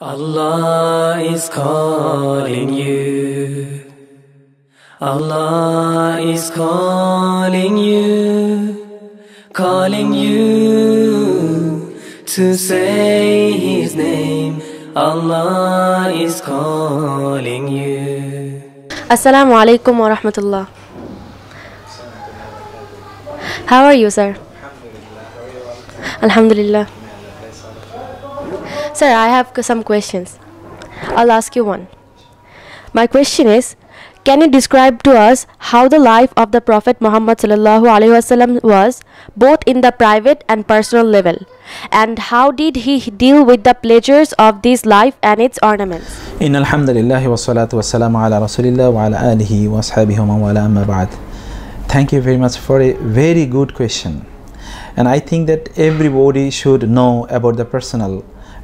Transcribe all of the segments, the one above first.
Allah is calling you. Allah is calling you, calling you to say His name. Allah is calling you. Assalamu alaikum wa rahmatullah. How are you, sir? Alhamdulillah. Alhamdulillah. Sir, I have some questions. I'll ask you one. My question is Can you describe to us how the life of the Prophet Muhammad was, both in the private and personal level? And how did he deal with the pleasures of this life and its ornaments? In Alhamdulillah wa salatu wa salam ala Rasulillah wa ala alihi wa ashabihi wa ala amma ba'd. Thank you very much for a very good question. And I think that everybody should know about the personal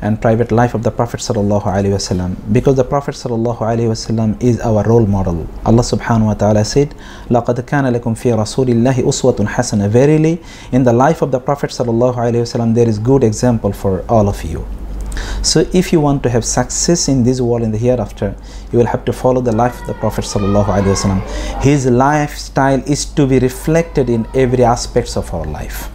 and private life of the Prophet ﷺ because the Prophet ﷺ is our role model. Allah subhanahu wa ta'ala said, لَقَدْ كَانَ لَكُمْ فِي رَسُولِ اللَّهِ أُسْوَةٌ حَسَنَةٌ Verily, in the life of the Prophet ﷺ there is good example for all of you. So if you want to have success in this world and the hereafter, you will have to follow the life of the Prophet His lifestyle is to be reflected in every aspects of our life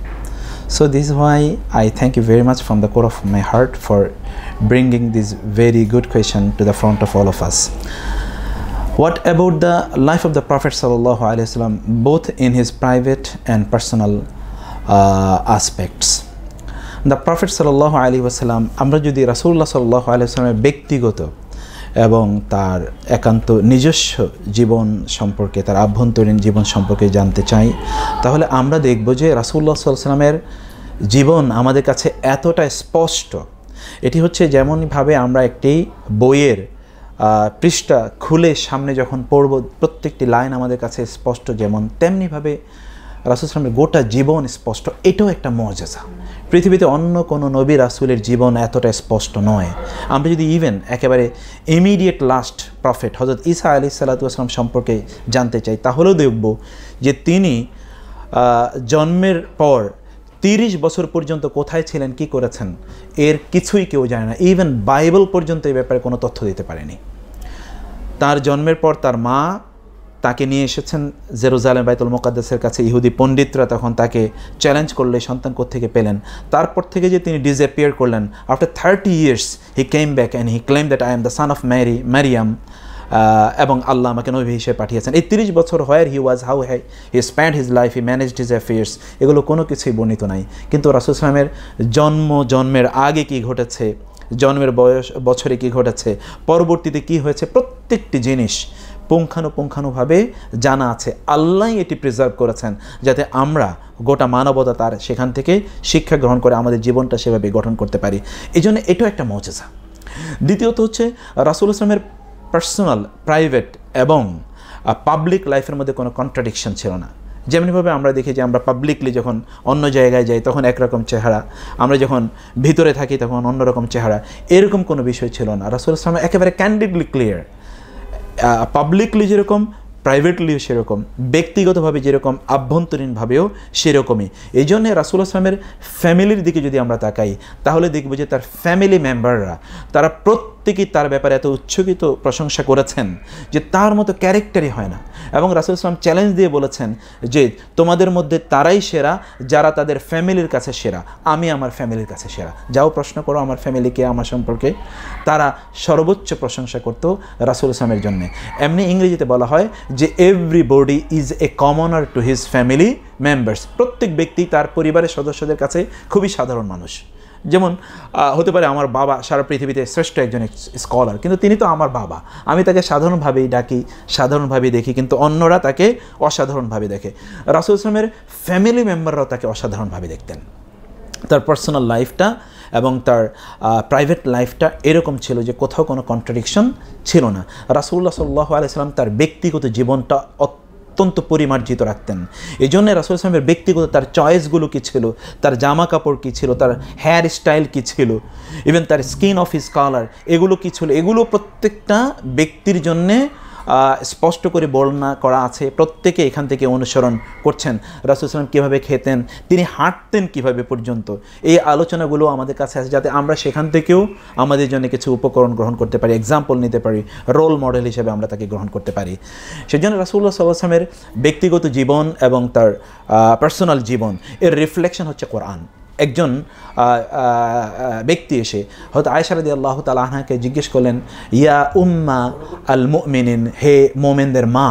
so this is why i thank you very much from the core of my heart for bringing this very good question to the front of all of us what about the life of the prophet sallallahu alaihi wasallam both in his private and personal uh, aspects the prophet sallallahu alaihi wasallam আমরা যদি রাসূলুল্লাহ সাল্লাল্লাহু আলাইহি এবং তার একান্ত নিজস্ব জীবন সম্পর্কে তার আভ্যন্তরীণ জীবন সম্পর্কে জানতে চাই তাহলে আমরা দেখব যে রাসুল্লাহ সাল্লামের জীবন আমাদের কাছে এতটা স্পষ্ট এটি হচ্ছে যেমনভাবে আমরা একটি বইয়ের পৃষ্ঠা খুলে সামনে যখন পড়ব প্রত্যেকটি লাইন আমাদের কাছে স্পষ্ট যেমন তেমনিভাবে রাসুল সালামের গোটা জীবন স্পষ্ট এটাও একটা মর্যাদা পৃথিবীতে অন্য কোনো নবী রাসুলের জীবন এতটা স্পষ্ট নয় আমরা যদি ইভেন একেবারে ইমিডিয়েট লাস্ট প্রফেট হজরত ইসা আলি আসলাম সম্পর্কে জানতে চাই তাহলেও দেখব যে তিনি জন্মের পর তিরিশ বছর পর্যন্ত কোথায় ছিলেন কি করেছেন এর কিছুই কেউ জানে না ইভেন বাইবেল পর্যন্ত এই ব্যাপারে কোনো তথ্য দিতে পারেনি তার জন্মের পর তার মা তাকে নিয়ে এসেছেন জেরুজালেম বাইতুল মোকাদ্দাসের কাছে ইহুদি পণ্ডিতরা তখন তাকে চ্যালেঞ্জ করলে সন্তান থেকে পেলেন তারপর থেকে যে তিনি ডিজেপিয়ার করলেন after thirty years he came back and he claimed that I am the son of Mary Mariam এবং আল্লাহ আমাকে নবী হিসেবে পাঠিয়েছেন এই তিরিশ বছর হোয়ার হি ওয়াজ হাউ হ্যাই he spend his life he managed his affairs এগুলো কোনো কিছুই বর্ণিত নাই কিন্তু রাসুল ইসলামের জন্ম জন্মের আগে কি ঘটেছে জন্মের বয়স বছরে কি ঘটেছে পরবর্তীতে কি হয়েছে প্রত্যেকটি জিনিস পুঙ্খানুপুঙ্খানুভাবে জানা আছে আল্লাহ এটি প্রিজার্ভ করেছেন যাতে আমরা গোটা মানবতা তার সেখান থেকে শিক্ষা গ্রহণ করে আমাদের জীবনটা সেভাবে গঠন করতে পারি এই জন্য এটাও একটা মজেজা দ্বিতীয়ত হচ্ছে রাসুল ইসলামের পার্সোনাল প্রাইভেট এবং পাবলিক লাইফের মধ্যে কোনো কন্ট্রাডিকশন ছিল না যেমনিভাবে আমরা দেখি যে আমরা পাবলিকলি যখন অন্য জায়গায় যাই তখন একরকম চেহারা আমরা যখন ভিতরে থাকি তখন অন্যরকম চেহারা এরকম কোনো বিষয় ছিল না রাসুল ইসলাম একেবারে ক্যান্ডিডলি ক্লিয়ার পাবলিকলি যেরকম প্রাইভেটলিও সেরকম ব্যক্তিগতভাবে যেরকম আভ্যন্তরীণভাবেও সেরকমই এই জন্যে রাসুল আসলামের ফ্যামিলির দিকে যদি আমরা তাকাই তাহলে দেখব যে তার ফ্যামিলি মেম্বাররা তারা প্রত্যেক প্রত্যেকেই তার ব্যাপারে এত উচ্ছকিত প্রশংসা করেছেন যে তার মতো ক্যারেক্টারই হয় না এবং রাসুল ইসলাম চ্যালেঞ্জ দিয়ে বলেছেন যে তোমাদের মধ্যে তারাই সেরা যারা তাদের ফ্যামিলির কাছে সেরা আমি আমার ফ্যামিলির কাছে সেরা যাও প্রশ্ন করো আমার ফ্যামিলিকে আমার সম্পর্কে তারা সর্বোচ্চ প্রশংসা করত রাসুল ইসলামের জন্যে এমনি ইংরেজিতে বলা হয় যে everybody is a commoner to his family members প্রত্যেক ব্যক্তি তার পরিবারের সদস্যদের কাছে খুবই সাধারণ মানুষ যেমন হতে পারে আমার বাবা সারা পৃথিবীতে শ্রেষ্ঠ একজন স্কলার কিন্তু তিনি তো আমার বাবা আমি তাকে সাধারণভাবেই ডাকি সাধারণভাবেই দেখি কিন্তু অন্যরা তাকে অসাধারণভাবে দেখে রাসুল ইসলামের ফ্যামিলি মেম্বাররাও তাকে অসাধারণভাবে দেখতেন তার পার্সোনাল লাইফটা এবং তার প্রাইভেট লাইফটা এরকম ছিল যে কোথাও কোনো কন্ট্রাডিকশন ছিল না রাসুল্লাহ সাল্লাহ আলাইসাল্লাম তার ব্যক্তিগত জীবনটা অত্যন্ত পরিমার্জিত রাখতেন এই জন্য রাসুল ইসলামের ব্যক্তিগত তার চয়েসগুলো কী ছিল তার জামা কাপড় কী ছিল তার হেয়ার স্টাইল কী ছিল ইভেন তার স্কিন অফ হিস কালার এগুলো কী ছিল এগুলো প্রত্যেকটা ব্যক্তির জন্যে স্পষ্ট করে বর্ণনা করা আছে প্রত্যেকে এখান থেকে অনুসরণ করছেন রাসুলসাল্লাম কীভাবে খেতেন তিনি হাঁটতেন কিভাবে পর্যন্ত এই আলোচনাগুলো আমাদের কাছে আছে যাতে আমরা সেখান থেকেও আমাদের জন্য কিছু উপকরণ গ্রহণ করতে পারি এক্সাম্পল নিতে পারি রোল মডেল হিসেবে আমরা তাকে গ্রহণ করতে পারি সেজন্য রাসুল্লাহ সাল্লামের ব্যক্তিগত জীবন এবং তার পার্সোনাল জীবন এর রিফ্লেকশন হচ্ছে কোরআন একজন ব্যক্তি এসে হয়তো আয়সারদি আল্লাহ তাল আহাকে জিজ্ঞেস করলেন ইয়া উম্মা আল মোমেনিন হে মোমেনদের মা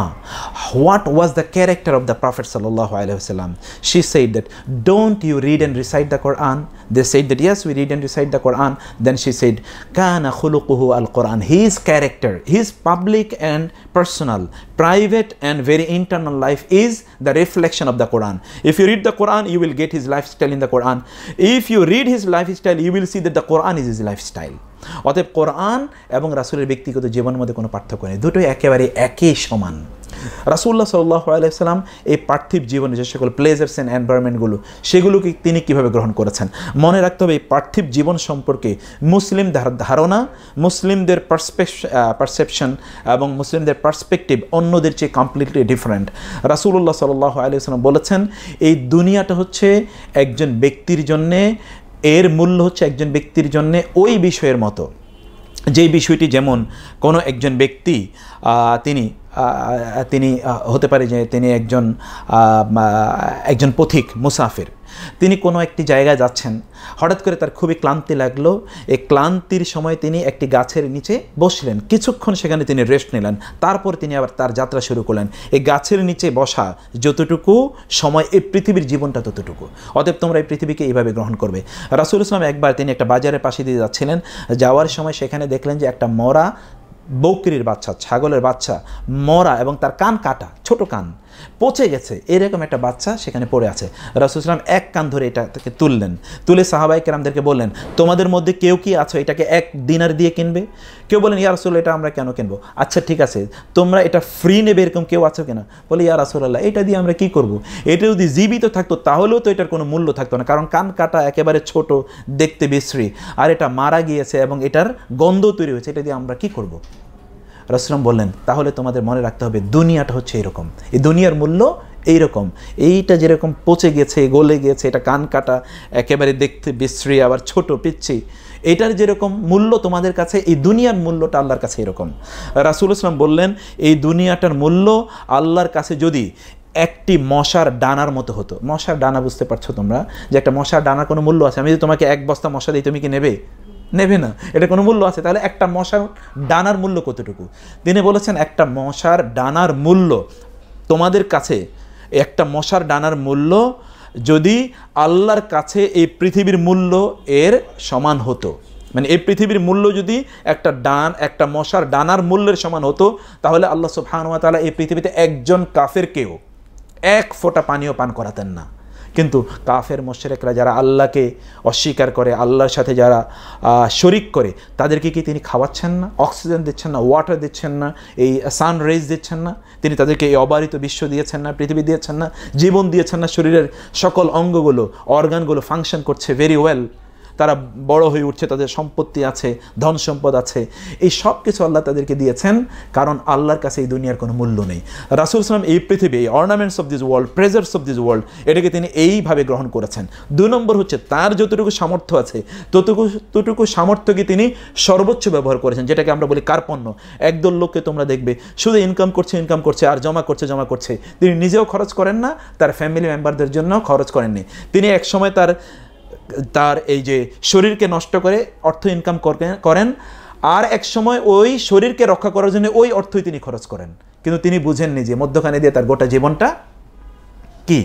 what was the character of the prophet সাল্লাহ আলহাম she said that don't you read and recite the Quran they said that yes we read and recite the Quran then she said কানা খুলুকুহু আল কোরআন his character his public and personal private and very internal life is the reflection of the Quran if you read the Quran you will get his life style in the Quran If you read his lifestyle, you will see that the Quran is his lifestyle. অতএব কোরআন এবং রাসুলের ব্যক্তিগত জীবনের মধ্যে কোনো পার্থক্য নেই দুটোই একেবারে একই সমান রাসুল্লাহ সাল্লাহ আলাইসাল্লাম এই পার্থিব জীবনে যে সকল প্লেজার্স অ্যান্ড এনভায়রনমেন্টগুলো সেগুলোকে তিনি কিভাবে গ্রহণ করেছেন মনে রাখতে হবে এই পার্থিব জীবন সম্পর্কে মুসলিম ধারণা মুসলিমদের পারসেপশন এবং মুসলিমদের পার্সপেক্টিভ অন্যদের চেয়ে কমপ্লিটলি ডিফারেন্ট রাসুল্লাহ সাল্লাহ আলাইসাল্লাম বলেছেন এই দুনিয়াটা হচ্ছে একজন ব্যক্তির জন্যে এর মূল্য হচ্ছে একজন ব্যক্তির জন্য ওই বিষয়ের মতো যেই বিষয়টি যেমন কোনো একজন ব্যক্তি তিনি তিনি হতে পারে যে তিনি একজন একজন পথিক মুসাফির তিনি কোনো একটি জায়গায় যাচ্ছেন হঠাৎ করে তার খুবই ক্লান্তি লাগলো এই ক্লান্তির সময় তিনি একটি গাছের নিচে বসলেন কিছুক্ষণ সেখানে তিনি রেস্ট নিলেন তারপর তিনি আবার তার যাত্রা শুরু করলেন এই গাছের নিচে বসা যতটুকু সময় এই পৃথিবীর জীবনটা ততটুকু অতএব তোমরা এই পৃথিবীকে এইভাবে গ্রহণ করবে রাসুল ইসলাম একবার তিনি একটা বাজারের পাশে দিয়ে যাচ্ছিলেন যাওয়ার সময় সেখানে দেখলেন যে একটা মরা বকরির বাচ্চা ছাগলের বাচ্চা মরা এবং তার কান কাটা ছোট কান পচে গেছে এরকম একটা বাচ্চা সেখানে পড়ে আছে রাসুলাম এক কান ধরে এটাকে তুললেন তুলে সাহাবাই কেরামদেরকে বললেন তোমাদের মধ্যে কেউ কি আছো এটাকে এক দিনার দিয়ে কিনবে কেউ বলেন ইয়া রাসুল এটা আমরা কেন কিনবো আচ্ছা ঠিক আছে তোমরা এটা ফ্রি নেবে এরকম কেউ আছো কিনা বলে ইয়া আল্লাহ এটা দিয়ে আমরা কি করব। এটা যদি জীবিত থাকতো তাহলেও তো এটার কোনো মূল্য থাকতো না কারণ কান কাটা একেবারে ছোট দেখতে বিশ্রী আর এটা মারা গিয়েছে এবং এটার গন্ধ তৈরি হয়েছে এটা দিয়ে আমরা কি করব। রাসুলাম বললেন তাহলে তোমাদের মনে রাখতে হবে দুনিয়াটা হচ্ছে এরকম এই দুনিয়ার মূল্য এইরকম এইটা যেরকম পচে গেছে গলে গেছে এটা কান কাটা একেবারে দেখতে বিশ্রী আবার ছোট পিচ্ছি এটার যেরকম মূল্য তোমাদের কাছে এই দুনিয়ার মূল্যটা আল্লাহর কাছে এরকম রাসুল ইসলাম বললেন এই দুনিয়াটার মূল্য আল্লাহর কাছে যদি একটি মশার ডানার মতো হতো মশার ডানা বুঝতে পারছো তোমরা যে একটা মশার ডানার কোনো মূল্য আছে আমি যদি তোমাকে এক বস্তা মশা দিই তুমি কি নেবে নেবে না এটা কোনো মূল্য আছে তাহলে একটা মশার ডানার মূল্য কতটুকু তিনি বলেছেন একটা মশার ডানার মূল্য তোমাদের কাছে একটা মশার ডানার মূল্য যদি আল্লাহর কাছে এই পৃথিবীর মূল্য এর সমান হতো মানে এই পৃথিবীর মূল্য যদি একটা ডান একটা মশার ডানার মূল্যের সমান হতো তাহলে আল্লাহ সুবহানুয়া তালা এই পৃথিবীতে একজন কাফের কেউ এক ফোঁটা পানীয় পান করাতেন না কিন্তু কাফের মোশেরেকরা যারা আল্লাহকে অস্বীকার করে আল্লাহর সাথে যারা শরিক করে তাদেরকে কি তিনি খাওয়াচ্ছেন না অক্সিজেন দিচ্ছেন না ওয়াটার দিচ্ছেন না এই সান রেজ দিচ্ছেন না তিনি তাদেরকে এই অবারিত বিশ্ব দিয়েছেন না পৃথিবী দিয়েছেন না জীবন দিয়েছেন না শরীরের সকল অঙ্গগুলো অর্গানগুলো ফাংশন করছে ভেরি ওয়েল তারা বড় হয়ে উঠছে তাদের সম্পত্তি আছে ধন সম্পদ আছে এই সব কিছু আল্লাহ তাদেরকে দিয়েছেন কারণ আল্লাহর কাছে এই দুনিয়ার কোনো মূল্য নেই রাসুল ইসলাম এই পৃথিবী এই ornaments of this world pleasures of this world এটাকে তিনি এইভাবে গ্রহণ করেছেন দু নম্বর হচ্ছে তার যতটুকু সামর্থ্য আছে ততটুকু ততটুকু সামর্থ্যকে তিনি সর্বোচ্চ ব্যবহার করেছেন যেটাকে আমরা বলি কার্পণ্য একদল লোককে তোমরা দেখবে শুধু ইনকাম করছে ইনকাম করছে আর জমা করছে জমা করছে তিনি নিজেও খরচ করেন না তার ফ্যামিলি মেম্বারদের জন্য খরচ করেননি তিনি এক সময় তার তার এই যে শরীরকে নষ্ট করে অর্থ ইনকাম করেন আর এক সময় ওই শরীরকে রক্ষা করার জন্য ওই অর্থই তিনি খরচ করেন কিন্তু তিনি বুঝেননি যে মধ্যখানে দিয়ে তার গোটা জীবনটা কি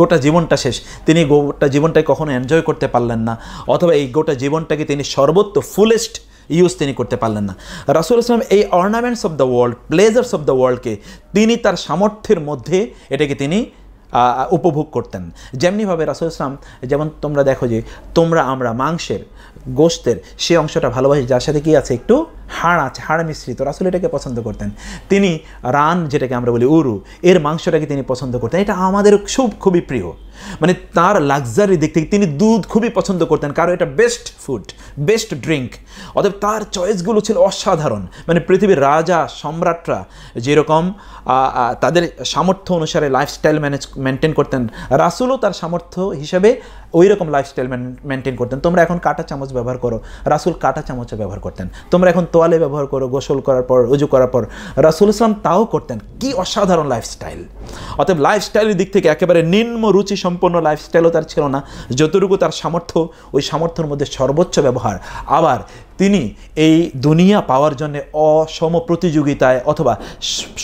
গোটা জীবনটা শেষ তিনি গোটা জীবনটাকে কখনো এনজয় করতে পারলেন না অথবা এই গোটা জীবনটাকে তিনি সর্বোচ্চ ফুলেস্ট ইউজ তিনি করতে পারলেন না রাসুল ইসলাম এই ornaments of the world pleasures of the ওয়ার্ল্ডকে তিনি তার সামর্থ্যের মধ্যে এটাকে তিনি উপভোগ করতেন যেমনিভাবে রাসুল ইসলাম যেমন তোমরা দেখো যে তোমরা আমরা মাংসের গোস্তের সে অংশটা ভালোবাসি যার সাথে কি আছে একটু হাড় আছে হাড় মিশ্রিত রাসুল এটাকে পছন্দ করতেন তিনি রান যেটাকে আমরা বলি উরু এর মাংসটাকে তিনি পছন্দ করতেন এটা আমাদের খুব খুবই প্রিয় মানে তার লাক্সারি দিক থেকে তিনি দুধ খুবই পছন্দ করতেন কারণ এটা বেস্ট ফুড বেস্ট ড্রিঙ্ক অতএব তার চয়েসগুলো ছিল অসাধারণ মানে পৃথিবীর রাজা সম্রাটরা যেরকম তাদের সামর্থ্য অনুসারে লাইফস্টাইল ম্যানেজ মেনটেন করতেন রাসুলও তার সামর্থ্য হিসাবে ওই রকম লাইফস্টাইল মেনটেন করতেন তোমরা এখন কাটা চামচ ব্যবহার করো রাসুল কাটা চামচে ব্যবহার করতেন তোমরা এখন তোয়ালে ব্যবহার করো গোসল করার পর উজু করার পর রাসুল ইসলাম তাও করতেন কি অসাধারণ লাইফস্টাইল অতএব লাইফস্টাইলের দিক থেকে একেবারে নিম্ন রুচি সম্পন্ন লাইফস্টাইলও তার ছিল না যতটুকু তার সামর্থ্য ওই সামর্থ্যের মধ্যে সর্বোচ্চ ব্যবহার আবার তিনি এই দুনিয়া পাওয়ার জন্য অসম প্রতিযোগিতায় অথবা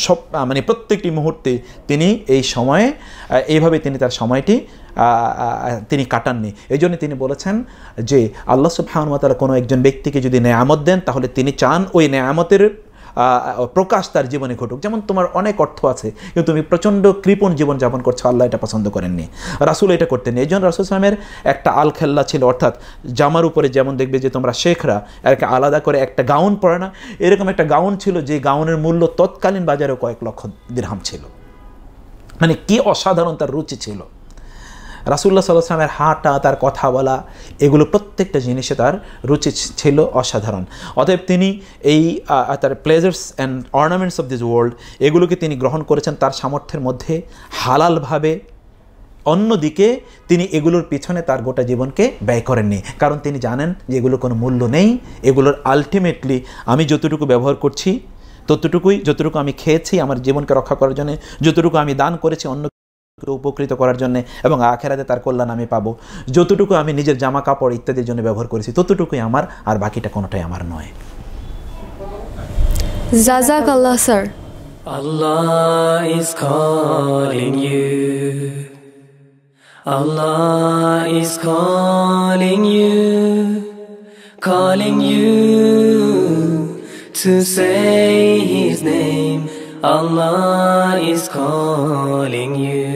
সব মানে প্রত্যেকটি মুহূর্তে তিনি এই সময়ে এইভাবে তিনি তার সময়টি তিনি কাটাননি এই জন্য তিনি বলেছেন যে আল্লাহ সুবহানুমাতালা কোনো একজন ব্যক্তিকে যদি নেয়ামত দেন তাহলে তিনি চান ওই নেয়ামতের প্রকাশ তার জীবনে ঘটুক যেমন তোমার অনেক অর্থ আছে কিন্তু তুমি প্রচণ্ড কৃপণ জীবন যাপন করছো আল্লাহ এটা পছন্দ করেননি রাসুল এটা করতেন এই জন্য রাসুল ইসলামের একটা খেল্লা ছিল অর্থাৎ জামার উপরে যেমন দেখবে যে তোমরা শেখরা একে আলাদা করে একটা গাউন পরে না এরকম একটা গাউন ছিল যে গাউনের মূল্য তৎকালীন বাজারে কয়েক লক্ষ দিরহাম ছিল মানে কি অসাধারণ তার রুচি ছিল রাসুল্লাহ সালামের হাঁটা তার কথা বলা এগুলো প্রত্যেকটা জিনিসে তার রুচি ছিল অসাধারণ অতএব তিনি এই তার pleasures and ornaments of this world এগুলোকে তিনি গ্রহণ করেছেন তার সামর্থ্যের মধ্যে হালালভাবে অন্যদিকে তিনি এগুলোর পিছনে তার গোটা জীবনকে ব্যয় করেননি কারণ তিনি জানেন যে এগুলোর কোনো মূল্য নেই এগুলোর আলটিমেটলি আমি যতটুকু ব্যবহার করছি ততটুকুই যতটুকু আমি খেয়েছি আমার জীবনকে রক্ষা করার জন্য যতটুকু আমি দান করেছি অন্য উপকৃত করার জন্য এবং আখেরাতে তার কল্যাণ আমি পাবো যতটুকু আমি নিজের জামা কাপড় ইত্যাদির জন্য ব্যবহার করেছি ততটুকুই আমার আর বাকিটা কোনোটাই আমার নয় জাজাক আল্লাহ sir Allah is calling you Allah is calling you calling you to say his name Allah is calling you